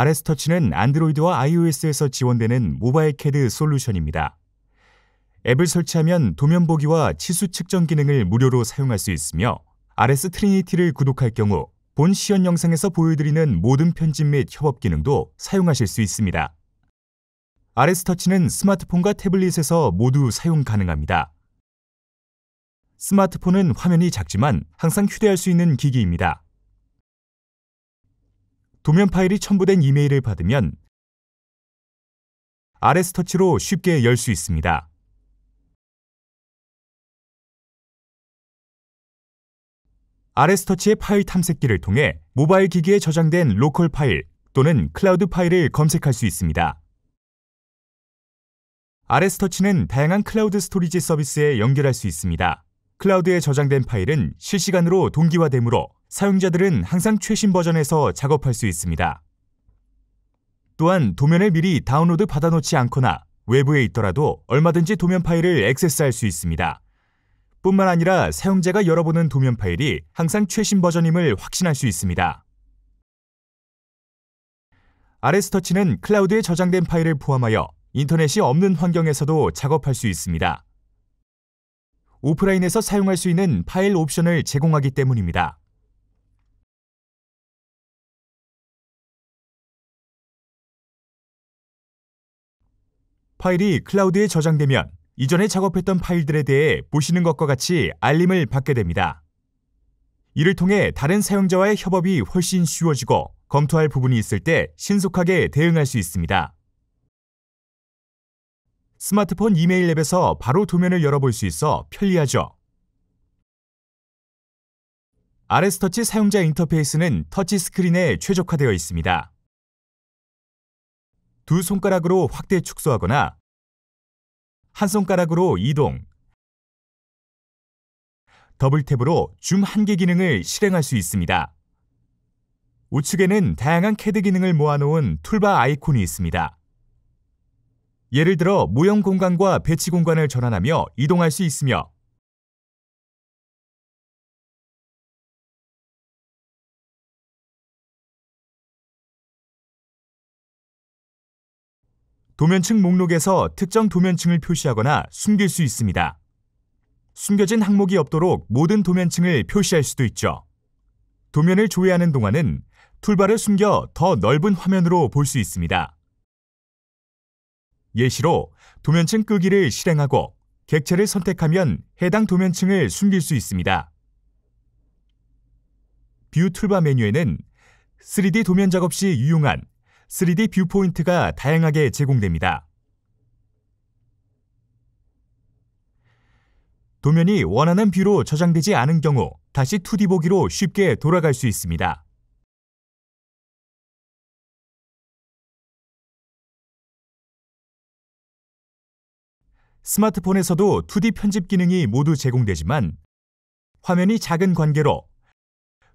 아레스터치는 안드로이드와 iOS에서 지원되는 모바일 캐드 솔루션입니다. 앱을 설치하면 도면 보기와 치수 측정 기능을 무료로 사용할 수 있으며 아레스 트리니티를 구독할 경우 본 시연 영상에서 보여드리는 모든 편집 및 협업 기능도 사용하실 수 있습니다. 아레스 터치는 스마트폰과 태블릿에서 모두 사용 가능합니다. 스마트폰은 화면이 작지만 항상 휴대할 수 있는 기기입니다. 도면 파일이 첨부된 이메일을 받으면 RS 터치로 쉽게 열 수 있습니다. 아 r 스 터치의 파일 탐색기를 통해 모바일 기기에 저장된 로컬 파일 또는 클라우드 파일을 검색할 수 있습니다. 아 r 스 터치는 다양한 클라우드 스토리지 서비스에 연결할 수 있습니다. 클라우드에 저장된 파일은 실시간으로 동기화되므로 사용자들은 항상 최신 버전에서 작업할 수 있습니다. 또한 도면을 미리 다운로드 받아놓지 않거나 외부에 있더라도 얼마든지 도면 파일을 액세스할 수 있습니다. 뿐만 아니라 사용자가 열어보는 도면 파일이 항상 최신 버전임을 확신할 수 있습니다. 아레스터치는 클라우드에 저장된 파일을 포함하여 인터넷이 없는 환경에서도 작업할 수 있습니다. 오프라인에서 사용할 수 있는 파일 옵션을 제공하기 때문입니다. 파일이 클라우드에 저장되면 이전에 작업했던 파일들에 대해 보시는 것과 같이 알림을 받게 됩니다. 이를 통해 다른 사용자와의 협업이 훨씬 쉬워지고 검토할 부분이 있을 때 신속하게 대응할 수 있습니다. 스마트폰 이메일 앱에서 바로 도면을 열어볼 수 있어 편리하죠. 아레스터치 사용자 인터페이스는 터치 스크린에 최적화되어 있습니다. 두 손가락으로 확대 축소하거나 한 손가락으로 이동, 더블탭으로 줌 한 개 기능을 실행할 수 있습니다. 우측에는 다양한 캐드 기능을 모아놓은 툴바 아이콘이 있습니다. 예를 들어 모형 공간과 배치 공간을 전환하며 이동할 수 있으며 도면층 목록에서 특정 도면층을 표시하거나 숨길 수 있습니다. 숨겨진 항목이 없도록 모든 도면층을 표시할 수도 있죠. 도면을 조회하는 동안은 툴바를 숨겨 더 넓은 화면으로 볼 수 있습니다. 예시로 도면층 끄기를 실행하고 객체를 선택하면 해당 도면층을 숨길 수 있습니다. 뷰 툴바 메뉴에는 3D 도면 작업 시 유용한 3D 뷰 포인트가 다양하게 제공됩니다. 도면이 원하는 뷰로 저장되지 않은 경우 다시 2D 보기로 쉽게 돌아갈 수 있습니다. 스마트폰에서도 2D 편집 기능이 모두 제공되지만 화면이 작은 관계로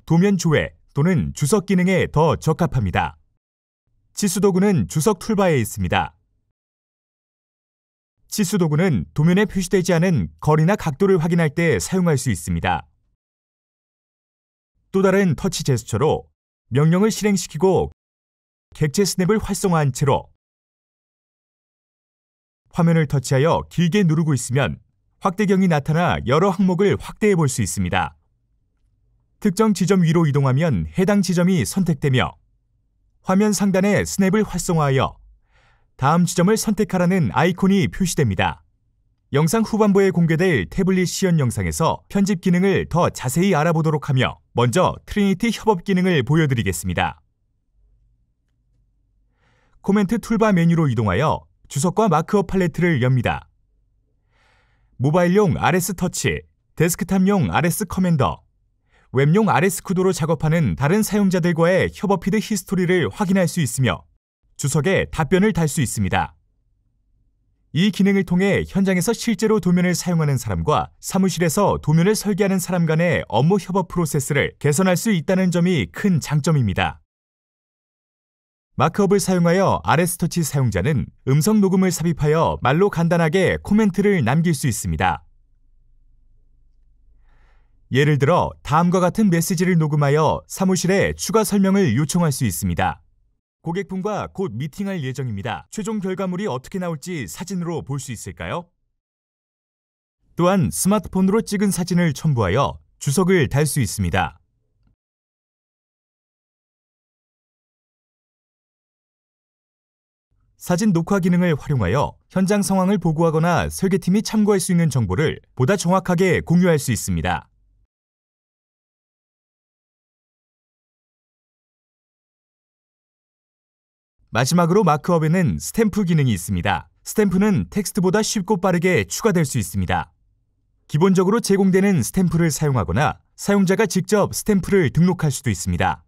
도면 조회 또는 주석 기능에 더 적합합니다. 치수 도구는 주석 툴바에 있습니다. 치수 도구는 도면에 표시되지 않은 거리나 각도를 확인할 때 사용할 수 있습니다. 또 다른 터치 제스처로 명령을 실행시키고 객체 스냅을 활성화한 채로 화면을 터치하여 길게 누르고 있으면 확대경이 나타나 여러 항목을 확대해 볼 수 있습니다. 특정 지점 위로 이동하면 해당 지점이 선택되며 화면 상단에 스냅을 활성화하여 다음 지점을 선택하라는 아이콘이 표시됩니다. 영상 후반부에 공개될 태블릿 시연 영상에서 편집 기능을 더 자세히 알아보도록 하며 먼저 트리니티 협업 기능을 보여드리겠습니다. 코멘트 툴바 메뉴로 이동하여 주석과 마크업 팔레트를 엽니다. 모바일용 RS 터치, 데스크탑용 RS 커맨더, 웹용 RS 구도로 작업하는 다른 사용자들과의 협업 피드 히스토리를 확인할 수 있으며 주석에 답변을 달 수 있습니다. 이 기능을 통해 현장에서 실제로 도면을 사용하는 사람과 사무실에서 도면을 설계하는 사람 간의 업무 협업 프로세스를 개선할 수 있다는 점이 큰 장점입니다. 마크업을 사용하여 아레스토치 사용자는 음성 녹음을 삽입하여 말로 간단하게 코멘트를 남길 수 있습니다. 예를 들어 다음과 같은 메시지를 녹음하여 사무실에 추가 설명을 요청할 수 있습니다. 고객분과 곧 미팅할 예정입니다. 최종 결과물이 어떻게 나올지 사진으로 볼 수 있을까요? 또한 스마트폰으로 찍은 사진을 첨부하여 주석을 달 수 있습니다. 사진 녹화 기능을 활용하여 현장 상황을 보고하거나 설계팀이 참고할 수 있는 정보를 보다 정확하게 공유할 수 있습니다. 마지막으로 마크업에는 스탬프 기능이 있습니다. 스탬프는 텍스트보다 쉽고 빠르게 추가될 수 있습니다. 기본적으로 제공되는 스탬프를 사용하거나 사용자가 직접 스탬프를 등록할 수도 있습니다.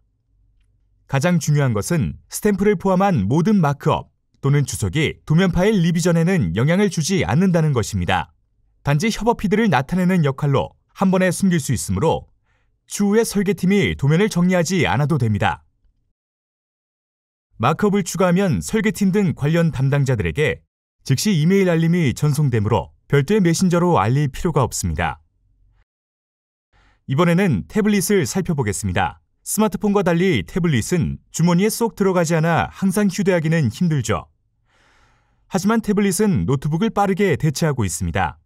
가장 중요한 것은 스탬프를 포함한 모든 마크업, 또는 주석이 도면 파일 리비전에는 영향을 주지 않는다는 것입니다. 단지 협업 피드를 나타내는 역할로 한 번에 숨길 수 있으므로 추후에 설계팀이 도면을 정리하지 않아도 됩니다. 마크업을 추가하면 설계팀 등 관련 담당자들에게 즉시 이메일 알림이 전송되므로 별도의 메신저로 알릴 필요가 없습니다. 이번에는 태블릿을 살펴보겠습니다. 스마트폰과 달리 태블릿은 주머니에 쏙 들어가지 않아 항상 휴대하기는 힘들죠. 하지만 태블릿은 노트북을 빠르게 대체하고 있습니다.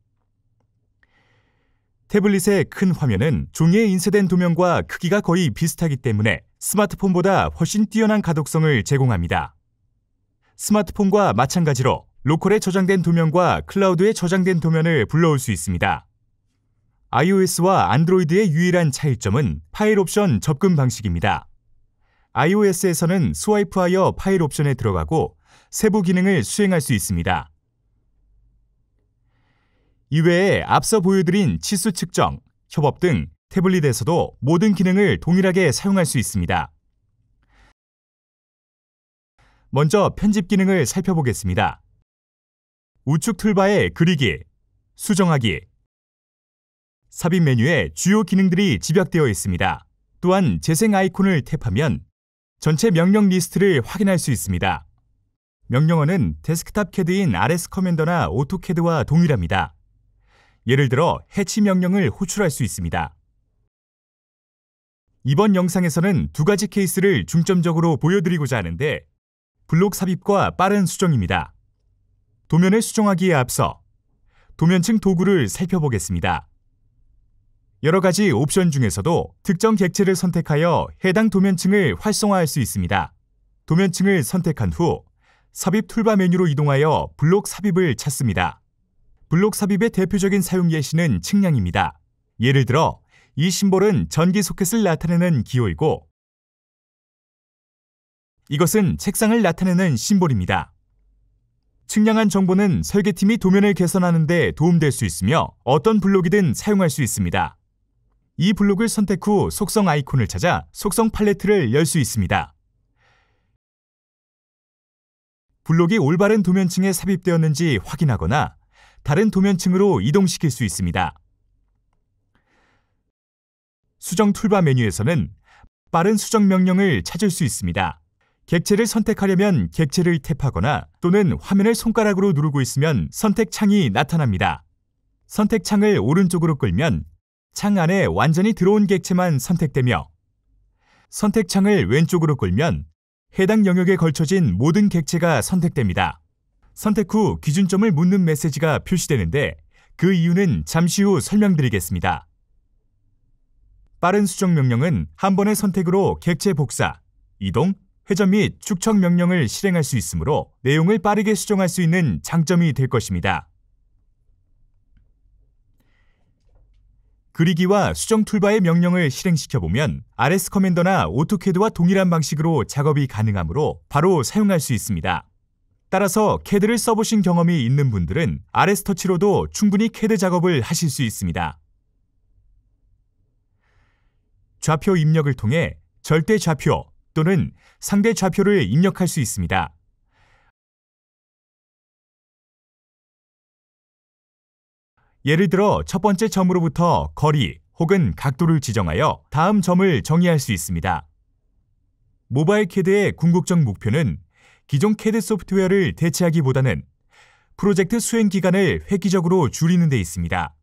태블릿의 큰 화면은 종이에 인쇄된 도면과 크기가 거의 비슷하기 때문에 스마트폰보다 훨씬 뛰어난 가독성을 제공합니다. 스마트폰과 마찬가지로 로컬에 저장된 도면과 클라우드에 저장된 도면을 불러올 수 있습니다. iOS와 안드로이드의 유일한 차이점은 파일 옵션 접근 방식입니다. iOS에서는 스와이프하여 파일 옵션에 들어가고 세부 기능을 수행할 수 있습니다. 이외에 앞서 보여드린 치수 측정, 협업 등 태블릿에서도 모든 기능을 동일하게 사용할 수 있습니다. 먼저 편집 기능을 살펴보겠습니다. 우측 툴바의 그리기, 수정하기, 삽입 메뉴의 주요 기능들이 집약되어 있습니다. 또한 재생 아이콘을 탭하면 전체 명령 리스트를 확인할 수 있습니다. 명령어는 데스크탑 캐드인 RS 커맨더나 오토캐드와 동일합니다. 예를 들어 해치 명령을 호출할 수 있습니다. 이번 영상에서는 두 가지 케이스를 중점적으로 보여드리고자 하는데 블록 삽입과 빠른 수정입니다. 도면을 수정하기에 앞서 도면층 도구를 살펴보겠습니다. 여러 가지 옵션 중에서도 특정 객체를 선택하여 해당 도면층을 활성화할 수 있습니다. 도면층을 선택한 후 삽입 툴바 메뉴로 이동하여 블록 삽입을 찾습니다. 블록 삽입의 대표적인 사용 예시는 측량입니다. 예를 들어 이 심볼은 전기 소켓을 나타내는 기호이고 이것은 책상을 나타내는 심볼입니다. 측량한 정보는 설계팀이 도면을 개선하는 데 도움될 수 있으며 어떤 블록이든 사용할 수 있습니다. 이 블록을 선택 후 속성 아이콘을 찾아 속성 팔레트를 열 수 있습니다. 블록이 올바른 도면층에 삽입되었는지 확인하거나 다른 도면층으로 이동시킬 수 있습니다. 수정 툴바 메뉴에서는 빠른 수정 명령을 찾을 수 있습니다. 객체를 선택하려면 객체를 탭하거나 또는 화면을 손가락으로 누르고 있으면 선택 창이 나타납니다. 선택 창을 오른쪽으로 끌면 창 안에 완전히 들어온 객체만 선택되며 선택창을 왼쪽으로 끌면 해당 영역에 걸쳐진 모든 객체가 선택됩니다. 선택 후 기준점을 묻는 메시지가 표시되는데 그 이유는 잠시 후 설명드리겠습니다. 빠른 수정 명령은 한 번의 선택으로 객체 복사, 이동, 회전 및 축척 명령을 실행할 수 있으므로 내용을 빠르게 수정할 수 있는 장점이 될 것입니다. 그리기와 수정 툴바의 명령을 실행시켜 보면 RS 커맨더나 오토캐드와 동일한 방식으로 작업이 가능하므로 바로 사용할 수 있습니다. 따라서 캐드를 써보신 경험이 있는 분들은 RS 터치로도 충분히 캐드 작업을 하실 수 있습니다. 좌표 입력을 통해 절대 좌표 또는 상대 좌표를 입력할 수 있습니다. 예를 들어 첫 번째 점으로부터 거리 혹은 각도를 지정하여 다음 점을 정의할 수 있습니다. 모바일 캐드의 궁극적 목표는 기존 캐드 소프트웨어를 대체하기보다는 프로젝트 수행 기간을 획기적으로 줄이는 데 있습니다.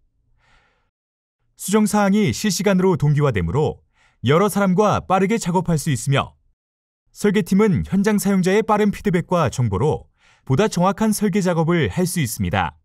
수정 사항이 실시간으로 동기화되므로 여러 사람과 빠르게 작업할 수 있으며 설계팀은 현장 사용자의 빠른 피드백과 정보로 보다 정확한 설계 작업을 할 수 있습니다.